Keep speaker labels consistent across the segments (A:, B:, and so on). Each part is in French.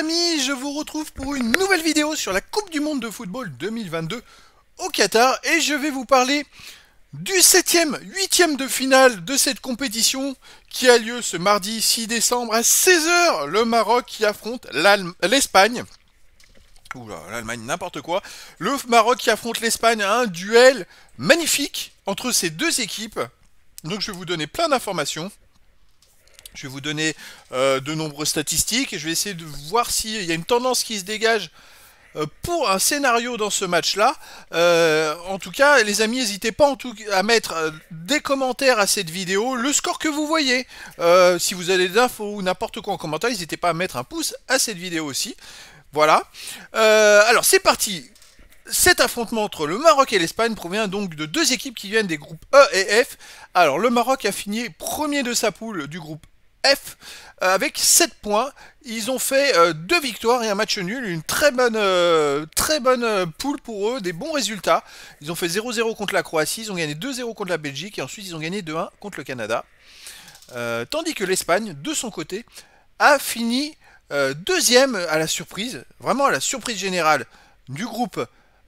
A: amis, je vous retrouve pour une nouvelle vidéo sur la Coupe du Monde de Football 2022 au Qatar et je vais vous parler du 7 e 8 e de finale de cette compétition qui a lieu ce mardi 6 décembre à 16h, le Maroc qui affronte l'Espagne. Oula, l'Allemagne, n'importe quoi. Le Maroc qui affronte l'Espagne à un duel magnifique entre ces deux équipes. Donc je vais vous donner plein d'informations. Je vais vous donner euh, de nombreuses statistiques et je vais essayer de voir s'il y a une tendance qui se dégage euh, pour un scénario dans ce match-là. Euh, en tout cas, les amis, n'hésitez pas en tout, à mettre des commentaires à cette vidéo, le score que vous voyez. si vous avez des infos ou n'importe quoi en commentaire, n'hésitez pas à mettre un pouce à cette vidéo aussi. Voilà. alors, c'est parti. Cet affrontement entre le Maroc et l'Espagne provient donc de deux équipes qui viennent des groupes E et F. Alors, le Maroc a fini premier de sa poule du groupe F euh, avec 7 points. Ils ont fait 2 euh, deux victoires et un match nul, une très bonne, euh, très bonne poule pour eux, des bons résultats. Ils ont fait 0-0 contre la Croatie, ils ont gagné 2-0 contre la Belgique et ensuite ils ont gagné 2-1 contre le Canada. tandis que l'Espagne, de son côté, a fini deuxième à la surprise, vraiment à la surprise générale du groupe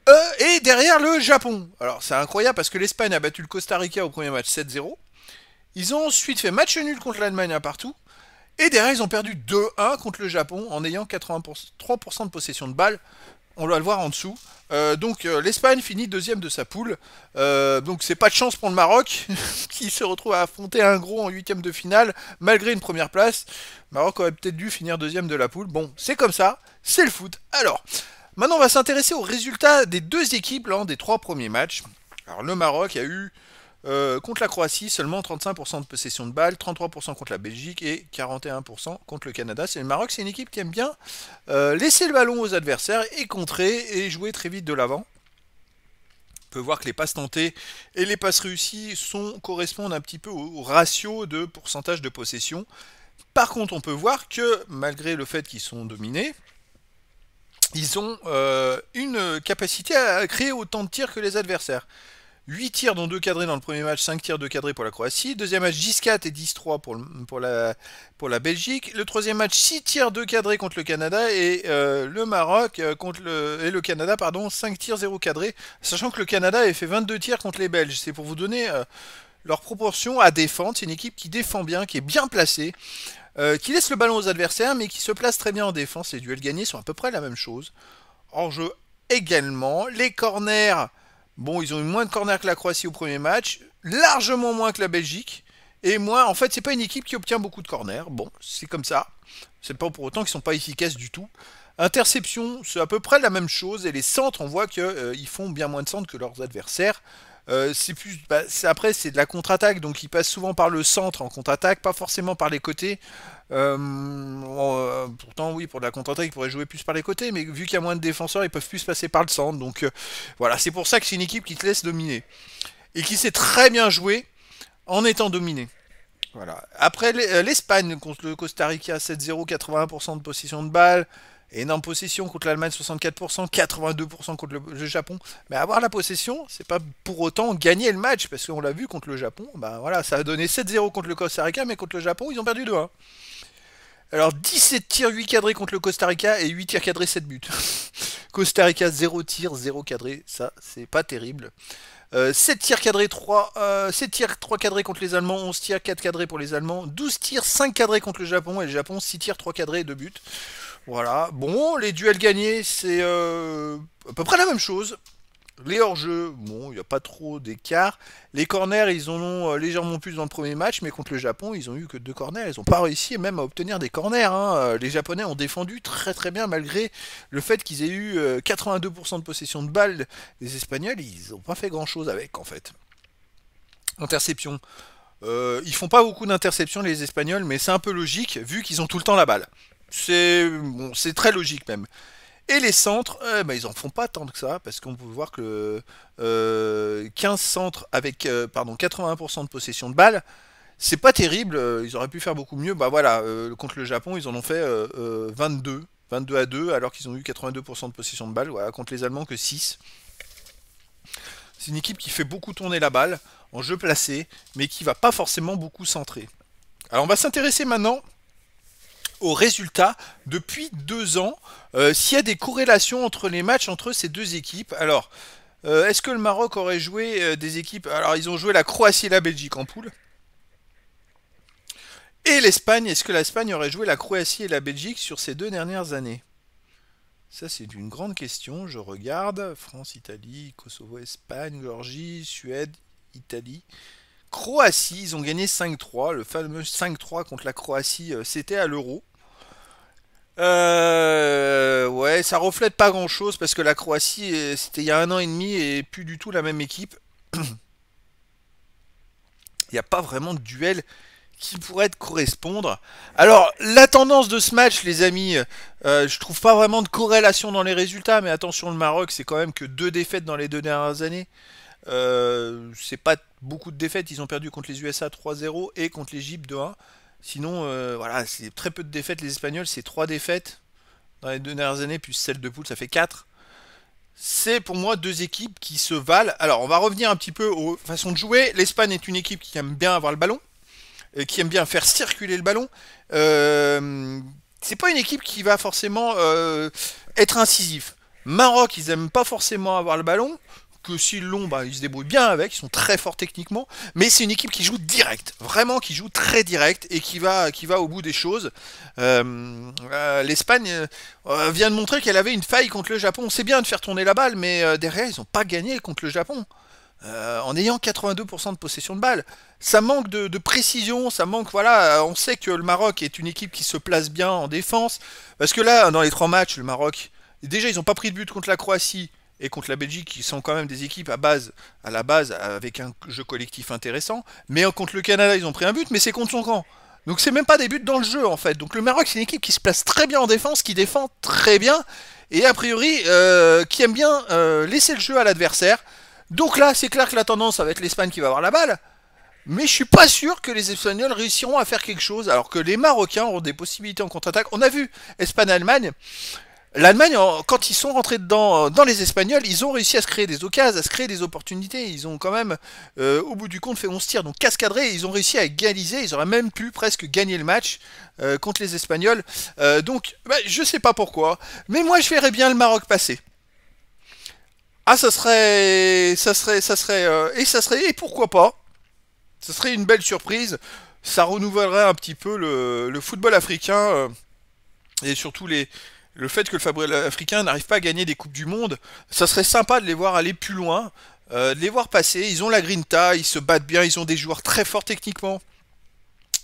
A: E et derrière le Japon. Alors c'est incroyable parce que l'Espagne a battu le Costa Rica au premier match 7-0. Ils ont ensuite fait match nul contre l'Allemagne à partout. Et derrière, ils ont perdu 2-1 contre le Japon en ayant 83% de possession de balles. On va le voir en dessous. Euh, donc euh, l'Espagne finit deuxième de sa poule. Euh, donc c'est pas de chance pour le Maroc qui se retrouve à affronter un gros en huitième de finale malgré une première place. Le Maroc aurait peut-être dû finir deuxième de la poule. Bon, c'est comme ça, c'est le foot. Alors, maintenant on va s'intéresser aux résultats des deux équipes lors des trois premiers matchs. Alors le Maroc a eu euh, contre la Croatie, seulement 35% de possession de balles, 33% contre la Belgique et 41% contre le Canada. C'est le Maroc, c'est une équipe qui aime bien euh, laisser le ballon aux adversaires et contrer et jouer très vite de l'avant. On peut voir que les passes tentées et les passes réussies sont, correspondent un petit peu au ratio de pourcentage de possession. Par contre, on peut voir que malgré le fait qu'ils sont dominés, ils ont euh, une capacité à créer autant de tirs que les adversaires. 8 tirs dont 2 cadrés dans le premier match, 5 tirs 2 cadrés pour la Croatie. Deuxième match 10-4 et 10-3 pour, pour, la, pour, la, Belgique. Le troisième match 6 tirs 2 cadrés contre le Canada et euh, le Maroc euh, contre le, et le Canada pardon 5 tirs 0 cadrés, sachant que le Canada avait fait 22 tirs contre les Belges. C'est pour vous donner euh, leur proportion à défendre. C'est une équipe qui défend bien, qui est bien placée. qui laisse le ballon aux adversaires, mais qui se place très bien en défense. Les duels gagnés sont à peu près la même chose. En jeu également. Les corners, Bon, ils ont eu moins de corners que la Croatie au premier match, largement moins que la Belgique. Et moins, en fait, c'est pas une équipe qui obtient beaucoup de corners. Bon, c'est comme ça. C'est pas pour autant qu'ils sont pas efficaces du tout. Interception, c'est à peu près la même chose. Et les centres, on voit qu'ils euh, font bien moins de centres que leurs adversaires. Euh, plus, bah, après c'est de la contre-attaque, donc ils passent souvent par le centre en contre-attaque, pas forcément par les côtés. Euh, euh, pourtant oui, pour de la contre-attaque, ils pourraient jouer plus par les côtés, mais vu qu'il y a moins de défenseurs, ils peuvent plus passer par le centre. Donc voilà, c'est pour ça que c'est une équipe qui te laisse dominer et qui sait très bien jouer en étant dominé Voilà. Après l'Espagne contre le Costa Rica, 7-0, 80% de possession de balle, Énorme possession contre l'Allemagne, 64%, 82% contre le, Japon. Mais avoir la possession, c'est pas pour autant gagner le match, parce qu'on l'a vu contre le Japon, bah voilà, ça a donné 7-0 contre le Costa Rica, mais contre le Japon, ils ont perdu 2-1. Alors 17 tirs, 8 cadrés contre le Costa Rica et 8 tirs cadrés, 7 buts. Costa Rica, 0 tirs, 0 cadrés, ça c'est pas terrible. 7 euh, tirs cadrés, 3, 7 euh, tirs, 3 cadrés contre les Allemands, 11 tirs, 4 cadrés pour les Allemands, 12 tirs, 5 cadrés contre le Japon, et le Japon 6 tirs, 3 cadrés 2 buts. Voilà. Bon, les duels gagnés, c'est euh, à peu près la même chose. Les hors-jeux, bon, il n'y a pas trop d'écart. Les corners, ils en ont euh, légèrement plus dans le premier match, mais contre le Japon, ils ont eu que deux corners. Ils n'ont pas réussi même à obtenir des corners. Hein. Euh, les Japonais ont défendu très très bien malgré le fait qu'ils aient eu 82% de possession de balles. Les Espagnols, ils n'ont pas fait grand-chose avec en fait. Interception. ils font pas beaucoup d'interceptions les Espagnols, mais c'est un peu logique vu qu'ils ont tout le temps la balle. C'est bon, très logique même. Et les centres, euh, bah, ils en font pas tant que ça, parce qu'on peut voir que 15 euh, centres avec euh, pardon, 80% de possession de balles, c'est pas terrible, ils auraient pu faire beaucoup mieux. Bah voilà, contre le Japon, ils en ont fait 22, 22 à 2, alors qu'ils ont eu 82% de possession de balles, contre les Allemands que 6. C'est une équipe qui fait beaucoup tourner la balle en jeu placé, mais qui va pas forcément beaucoup centrer. Alors on va s'intéresser maintenant résultats depuis deux ans. Euh, s'il y a des corrélations entre les matchs entre ces deux équipes, alors euh, est-ce que le Maroc aurait joué euh, des équipes Alors ils ont joué la Croatie et la Belgique en poule. Et l'Espagne, est-ce que l'Espagne aurait joué la Croatie et la Belgique sur ces deux dernières années Ça c'est une grande question, je regarde. France, Italie, Kosovo, Espagne, Géorgie, Suède, Italie. Croatie, ils ont gagné 5-3, le fameux 5-3 contre la Croatie, c'était à l'euro. Euh, ouais, ça reflète pas grand chose parce que la Croatie, euh, c'était il y a un an et demi et plus du tout la même équipe. Il n'y a pas vraiment de duel qui pourrait correspondre. Alors, la tendance de ce match, les amis, euh, je trouve pas vraiment de corrélation dans les résultats, mais attention, le Maroc, c'est quand même que deux défaites dans les deux dernières années. Euh, c'est pas beaucoup de défaites, ils ont perdu contre les USA 3-0 et contre l'Égypte 2-1. Sinon, euh, voilà, c'est très peu de défaites les Espagnols, c'est trois défaites dans les deux dernières années, puis celle de poule, ça fait 4. C'est pour moi deux équipes qui se valent. Alors, on va revenir un petit peu aux façons de jouer. L'Espagne est une équipe qui aime bien avoir le ballon, euh, qui aime bien faire circuler le ballon. Euh, c'est pas une équipe qui va forcément être incisif. Maroc, ils aiment pas forcément avoir le ballon que s'ils l'ont, bah, ils se débrouillent bien avec, ils sont très forts techniquement, mais c'est une équipe qui joue direct, vraiment qui joue très direct et qui va, qui va au bout des choses. Euh, euh, L'Espagne euh, vient de montrer qu'elle avait une faille contre le Japon. C'est bien de faire tourner la balle, mais derrière, ils n'ont pas gagné contre le Japon. en ayant 82% de possession de balle, ça manque de, de, précision, ça manque, voilà, on sait que le Maroc est une équipe qui se place bien en défense, parce que là, dans les trois matchs, le Maroc, déjà, ils n'ont pas pris de but contre la Croatie, et contre la Belgique, qui sont quand même des équipes à base, à la base, avec un jeu collectif intéressant. Mais contre le Canada, ils ont pris un but, mais c'est contre son camp. Donc c'est même pas des buts dans le jeu en fait. Donc le Maroc c'est une équipe qui se place très bien en défense, qui défend très bien et a priori euh, qui aime bien euh, laisser le jeu à l'adversaire. Donc là c'est clair que la tendance ça va être l'Espagne qui va avoir la balle. Mais je suis pas sûr que les Espagnols réussiront à faire quelque chose alors que les Marocains auront des possibilités en contre-attaque. On a vu Espagne-Allemagne. L'Allemagne, quand ils sont rentrés euh, dans les Espagnols, ils ont réussi à se créer des occasions, à se créer des opportunités. Ils ont quand même, euh, au bout du compte, fait 11 tirs. Donc cascadré, ils ont réussi à égaliser. Ils auraient même pu presque gagner le match euh, contre les Espagnols. donc, bah, je sais pas pourquoi. Mais moi, je verrais bien le Maroc passer. Ah, ça serait. Ça serait. Ça serait. et ça serait. Et pourquoi pas Ça serait une belle surprise. Ça renouvellerait un petit peu le, le football africain. et surtout les le fait que le Fabrel africain n'arrive pas à gagner des Coupes du Monde, ça serait sympa de les voir aller plus loin, euh, de les voir passer. Ils ont la grinta, ils se battent bien, ils ont des joueurs très forts techniquement.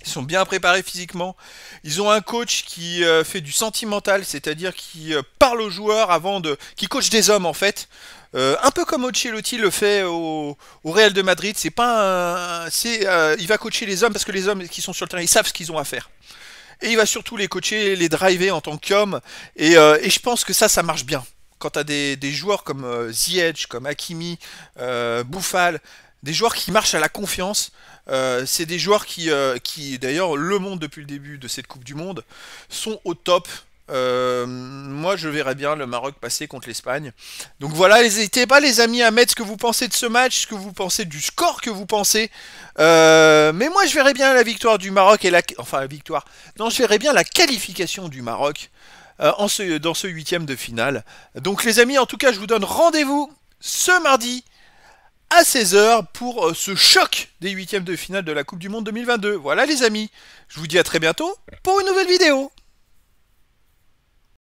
A: Ils sont bien préparés physiquement. Ils ont un coach qui euh, fait du sentimental, c'est-à-dire qui euh, parle aux joueurs avant de. qui coach des hommes en fait. un peu comme Ancelotti le fait au, Real de Madrid. C'est pas un. C'est, il va coacher les hommes parce que les hommes qui sont sur le terrain, ils savent ce qu'ils ont à faire et il va surtout les coacher, les driver en tant qu'homme. Et, euh, je pense que ça, ça marche bien. Quand tu as des, joueurs comme euh, comme Akimi, euh, Bouffal, des joueurs qui marchent à la confiance, euh, c'est des joueurs qui, qui d'ailleurs, le monde depuis le début de cette Coupe du Monde, sont au top euh, moi, je verrais bien le Maroc passer contre l'Espagne. Donc voilà, n'hésitez pas les amis à mettre ce que vous pensez de ce match, ce que vous pensez du score que vous pensez. Euh, mais moi, je verrais bien la victoire du Maroc et la... Enfin, la victoire. Non, je verrais bien la qualification du Maroc euh, en ce, dans ce huitième de finale. Donc les amis, en tout cas, je vous donne rendez-vous ce mardi à 16h pour ce choc des huitièmes de finale de la Coupe du Monde 2022. Voilà les amis, je vous dis à très bientôt pour une nouvelle vidéo.